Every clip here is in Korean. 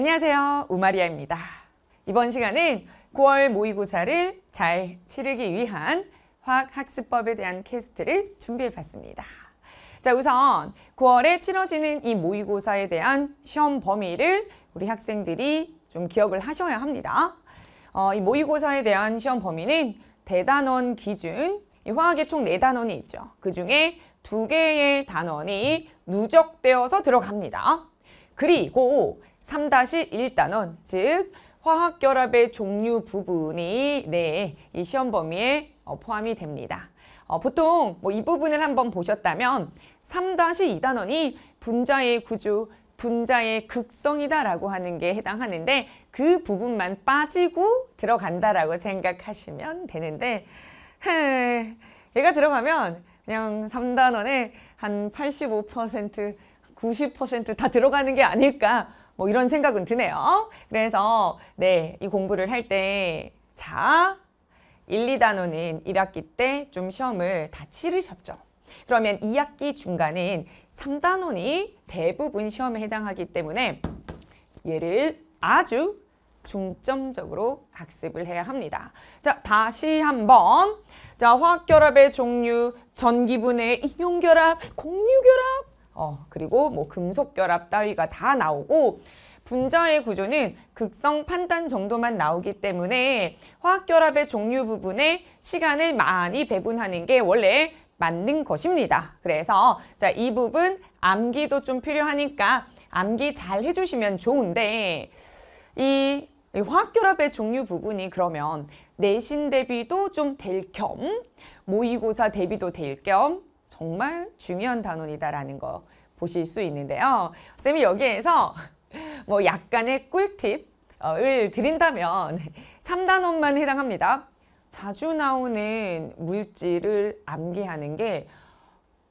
안녕하세요. 우마리아입니다. 이번 시간은 9월 모의고사를 잘 치르기 위한 화학학습법에 대한 캐스트를 준비해봤습니다. 자, 우선 9월에 치러지는 이 모의고사에 대한 시험 범위를 우리 학생들이 좀 기억을 하셔야 합니다. 어, 이 모의고사에 대한 시험 범위는 대단원 기준, 이 화학에 총 네단원이 있죠. 그중에 두 개의 단원이 누적되어서 들어갑니다. 그리고 3-1단원, 즉 화학결합의 종류 부분이 네, 이 시험 범위에 어, 포함이 됩니다. 어, 보통 뭐이 부분을 한번 보셨다면 3-2단원이 분자의 구조, 분자의 극성이다라고 하는 게 해당하는데 그 부분만 빠지고 들어간다라고 생각하시면 되는데 헤, 얘가 들어가면 그냥 3단원에 한 85%, 90%다 들어가는 게 아닐까 뭐 이런 생각은 드네요. 그래서 네, 이 공부를 할 때 자, 1, 2단원은 1학기 때 좀 시험을 다 치르셨죠. 그러면 2학기 중간인 3단원이 대부분 시험에 해당하기 때문에 얘를 아주 중점적으로 학습을 해야 합니다. 자, 다시 한번. 자, 화학결합의 종류, 전기분해, 이용결합, 공유결합, 어, 그리고 뭐 금속 결합 따위가 다 나오고 분자의 구조는 극성 판단 정도만 나오기 때문에 화학 결합의 종류 부분에 시간을 많이 배분하는 게 원래 맞는 것입니다. 그래서 자, 이 부분 암기도 좀 필요하니까 암기 잘 해주시면 좋은데 이 화학결합의 종류 부분이 그러면 내신 대비도 좀 될 겸 모의고사 대비도 될겸 정말 중요한 단원이다라는 거 보실 수 있는데요. 쌤이 여기에서 뭐 약간의 꿀팁을 어, 드린다면 3단원만 해당합니다. 자주 나오는 물질을 암기하는 게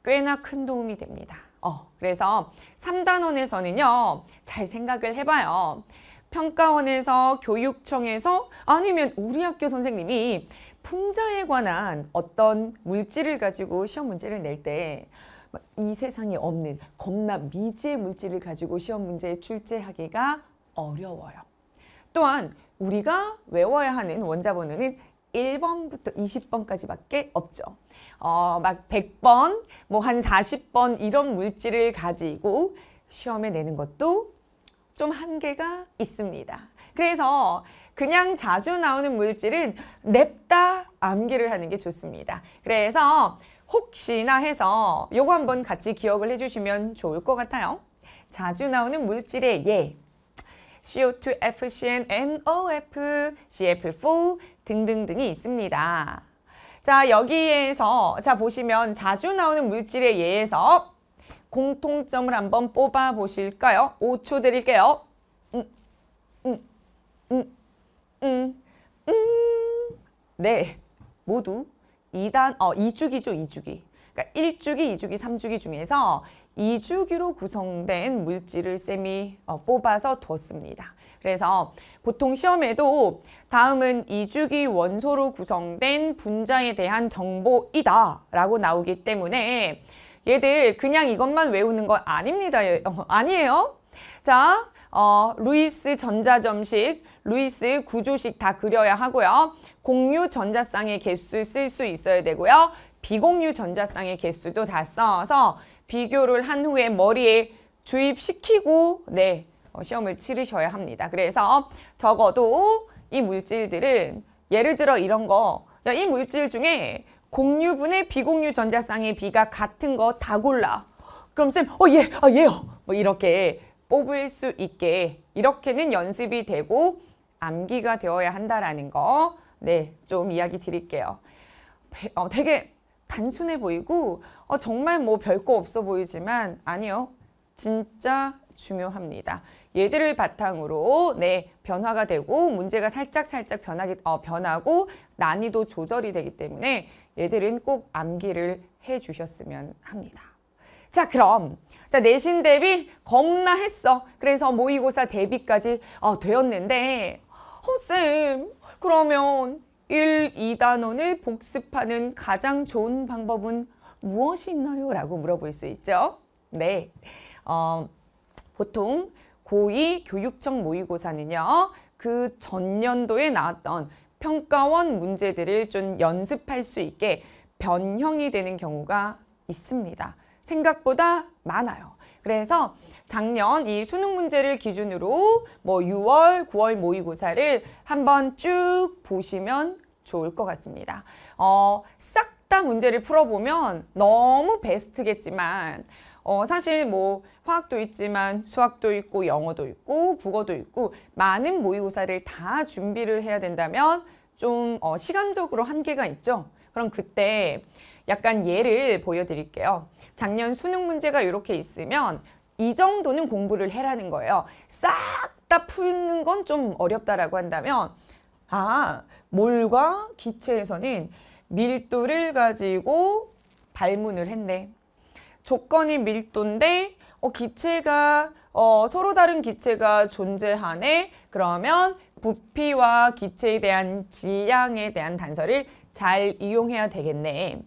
꽤나 큰 도움이 됩니다. 어, 그래서 3단원에서는요. 잘 생각을 해봐요. 평가원에서 교육청에서 아니면 우리 학교 선생님이 분자에 관한 어떤 물질을 가지고 시험 문제를 낼 때 이 세상에 없는 겁나 미지의 물질을 가지고 시험 문제에 출제하기가 어려워요. 또한 우리가 외워야 하는 원자 번호는 1번부터 20번까지밖에 없죠. 어, 막 100번, 뭐 한 40번 이런 물질을 가지고 시험에 내는 것도 좀 한계가 있습니다. 그래서 그냥 자주 나오는 물질은 냅다 암기를 하는 게 좋습니다. 그래서 혹시나 해서 요거 한번 같이 기억을 해주시면 좋을 것 같아요. 자주 나오는 물질의 예, CO2, FCN, NOF, CF4 등등등이 있습니다. 자 여기에서 자 보시면 자주 나오는 물질에 예에서 공통점을 한번 뽑아 보실까요? 5초 드릴게요. 음, 음, 음. 음. 음, 음. 네, 모두 2단, 어, 2주기죠, 2주기. 그러니까 1주기, 2주기, 3주기 중에서 2주기로 구성된 물질을 쌤이 어, 뽑아서 뒀습니다. 그래서 보통 시험에도 다음은 2주기 원소로 구성된 분자에 대한 정보이다 라고 나오기 때문에 얘들 그냥 이것만 외우는 건 아닙니다. 어, 아니에요. 자, 어, 루이스 전자점식, 루이스 구조식 다 그려야 하고요. 공유 전자쌍의 개수 쓸 수 있어야 되고요. 비공유 전자쌍의 개수도 다 써서 비교를 한 후에 머리에 주입시키고 네 어, 시험을 치르셔야 합니다. 그래서 적어도 이 물질들은 예를 들어 이런 거 이 물질 중에 공유분의 비공유 전자쌍의 비가 같은 거 다 골라. 그럼 쌤, 어, 예, 아, 예요. 뭐 이렇게 뽑을 수 있게 이렇게는 연습이 되고 암기가 되어야 한다라는 거. 네, 좀 이야기 드릴게요. 어, 되게 단순해 보이고 어, 정말 뭐 별거 없어 보이지만 아니요. 진짜 중요합니다. 얘들을 바탕으로 네 변화가 되고 문제가 살짝살짝 변하기, 어, 변하고 난이도 조절이 되기 때문에 얘들은 꼭 암기를 해주셨으면 합니다. 자 그럼 자 내신 대비 겁나 했어. 그래서 모의고사 대비까지 어, 되었는데 허쌤, 어, 그러면 1, 2단원을 복습하는 가장 좋은 방법은 무엇이 있나요? 라고 물어볼 수 있죠. 네, 어, 보통 고2 교육청 모의고사는요. 그 전년도에 나왔던 평가원 문제들을 좀 연습할 수 있게 변형이 되는 경우가 있습니다. 생각보다 많아요. 그래서 작년 이 수능 문제를 기준으로 뭐 6월, 9월 모의고사를 한번 쭉 보시면 좋을 것 같습니다. 어, 싹 다 문제를 풀어보면 너무 베스트겠지만 어, 사실 뭐 화학도 있지만 수학도 있고 영어도 있고 국어도 있고 많은 모의고사를 다 준비를 해야 된다면 좀 어, 시간적으로 한계가 있죠. 그럼 그때 약간 예를 보여드릴게요. 작년 수능 문제가 이렇게 있으면 이 정도는 공부를 해라는 거예요. 싹 다 푸는 건 좀 어렵다라고 한다면 아, 몰과 기체에서는 밀도를 가지고 발문을 했네. 조건이 밀도인데 어, 기체가 어, 서로 다른 기체가 존재하네. 그러면 부피와 기체에 대한 질량에 대한 단서를 잘 이용해야 되겠네.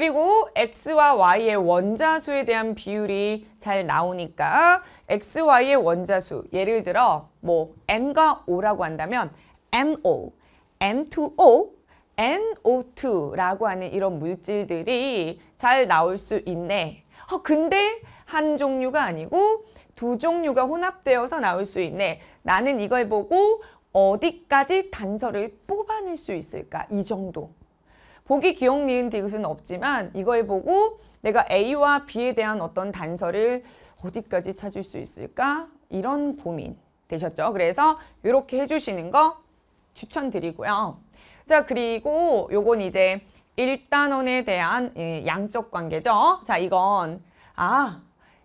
그리고 x와 y의 원자수에 대한 비율이 잘 나오니까 x, y의 원자수 예를 들어 뭐 n과 o라고 한다면 NO, N2O, NO2라고 하는 이런 물질들이 잘 나올 수 있네. 어, 근데 한 종류가 아니고 두 종류가 혼합되어서 나올 수 있네. 나는 이걸 보고 어디까지 단서를 뽑아낼 수 있을까? 이 정도. 보기 기억 니은 디귿은 없지만 이걸 보고 내가 A와 B에 대한 어떤 단서를 어디까지 찾을 수 있을까? 이런 고민 되셨죠? 그래서 이렇게 해주시는 거 추천드리고요. 자 그리고 요건 이제 1단원에 대한 예, 양적 관계죠. 자 이건 아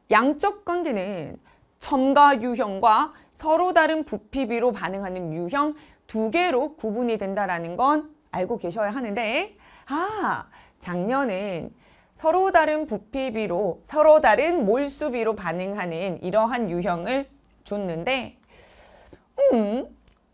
양적 관계는 첨가 유형과 서로 다른 부피비로 반응하는 유형 두 개로 구분이 된다라는 건 알고 계셔야 하는데 아, 작년엔 서로 다른 부피비로 서로 다른 몰수비로 반응하는 이러한 유형을 줬는데 음,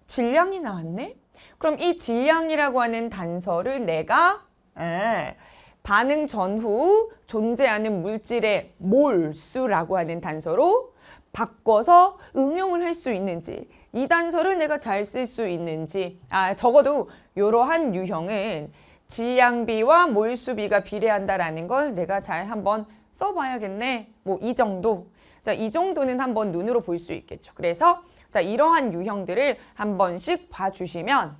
질량이 나왔네? 그럼 이 질량이라고 하는 단서를 내가 에, 반응 전후 존재하는 물질의 몰수라고 하는 단서로 바꿔서 응용을 할 수 있는지 이 단서를 내가 잘 쓸 수 있는지 아 적어도 이러한 유형은 질량비와 몰수비가 비례한다라는 걸 내가 잘 한번 써봐야겠네. 뭐 이 정도. 자, 이 정도는 한번 눈으로 볼 수 있겠죠. 그래서 자, 이러한 유형들을 한 번씩 봐주시면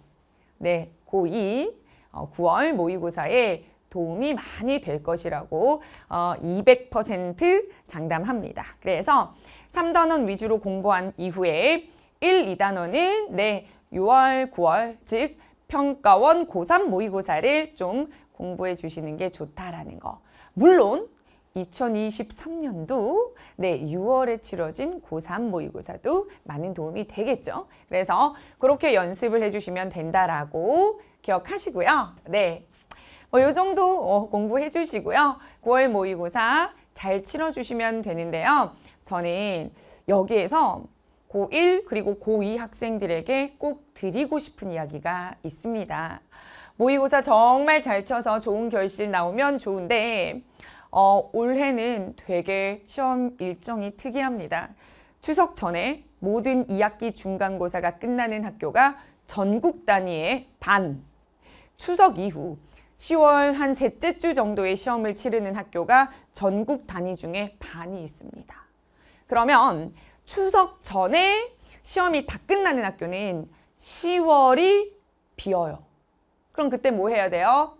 네, 고2 어, 9월 모의고사에 도움이 많이 될 것이라고 어, 200% 장담합니다. 그래서 3단원 위주로 공부한 이후에 1, 2단원은 네, 6월, 9월 즉 평가원 고3 모의고사를 좀 공부해 주시는 게 좋다라는 거. 물론 2023년도 네 6월에 치러진 고3 모의고사도 많은 도움이 되겠죠. 그래서 그렇게 연습을 해주시면 된다라고 기억하시고요. 네, 뭐요 정도 어, 공부해 주시고요. 9월 모의고사 잘 치러주시면 되는데요. 저는 여기에서 고1 그리고 고2 학생들에게 꼭 드리고 싶은 이야기가 있습니다. 모의고사 정말 잘 쳐서 좋은 결실 나오면 좋은데 어, 올해는 되게 시험 일정이 특이합니다. 추석 전에 모든 2학기 중간고사가 끝나는 학교가 전국 단위의 반, 추석 이후 10월 한 셋째 주 정도의 시험을 치르는 학교가 전국 단위 중에 반이 있습니다. 그러면 추석 전에 시험이 다 끝나는 학교는 10월이 비어요. 그럼 그때 뭐 해야 돼요?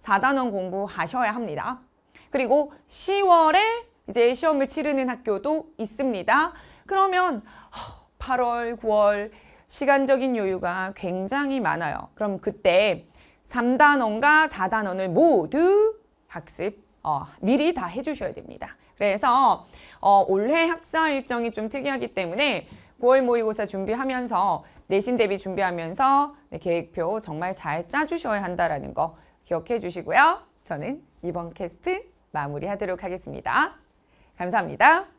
4단원 공부하셔야 합니다. 그리고 10월에 이제 시험을 치르는 학교도 있습니다. 그러면 8월, 9월 시간적인 여유가 굉장히 많아요. 그럼 그때 3단원과 4단원을 모두 학습 어, 미리 다 해주셔야 됩니다. 그래서 어, 올해 학사 일정이 좀 특이하기 때문에 9월 모의고사 준비하면서 내신 대비 준비하면서 네, 계획표 정말 잘 짜주셔야 한다라는 거 기억해 주시고요. 저는 이번 캐스트 마무리하도록 하겠습니다. 감사합니다.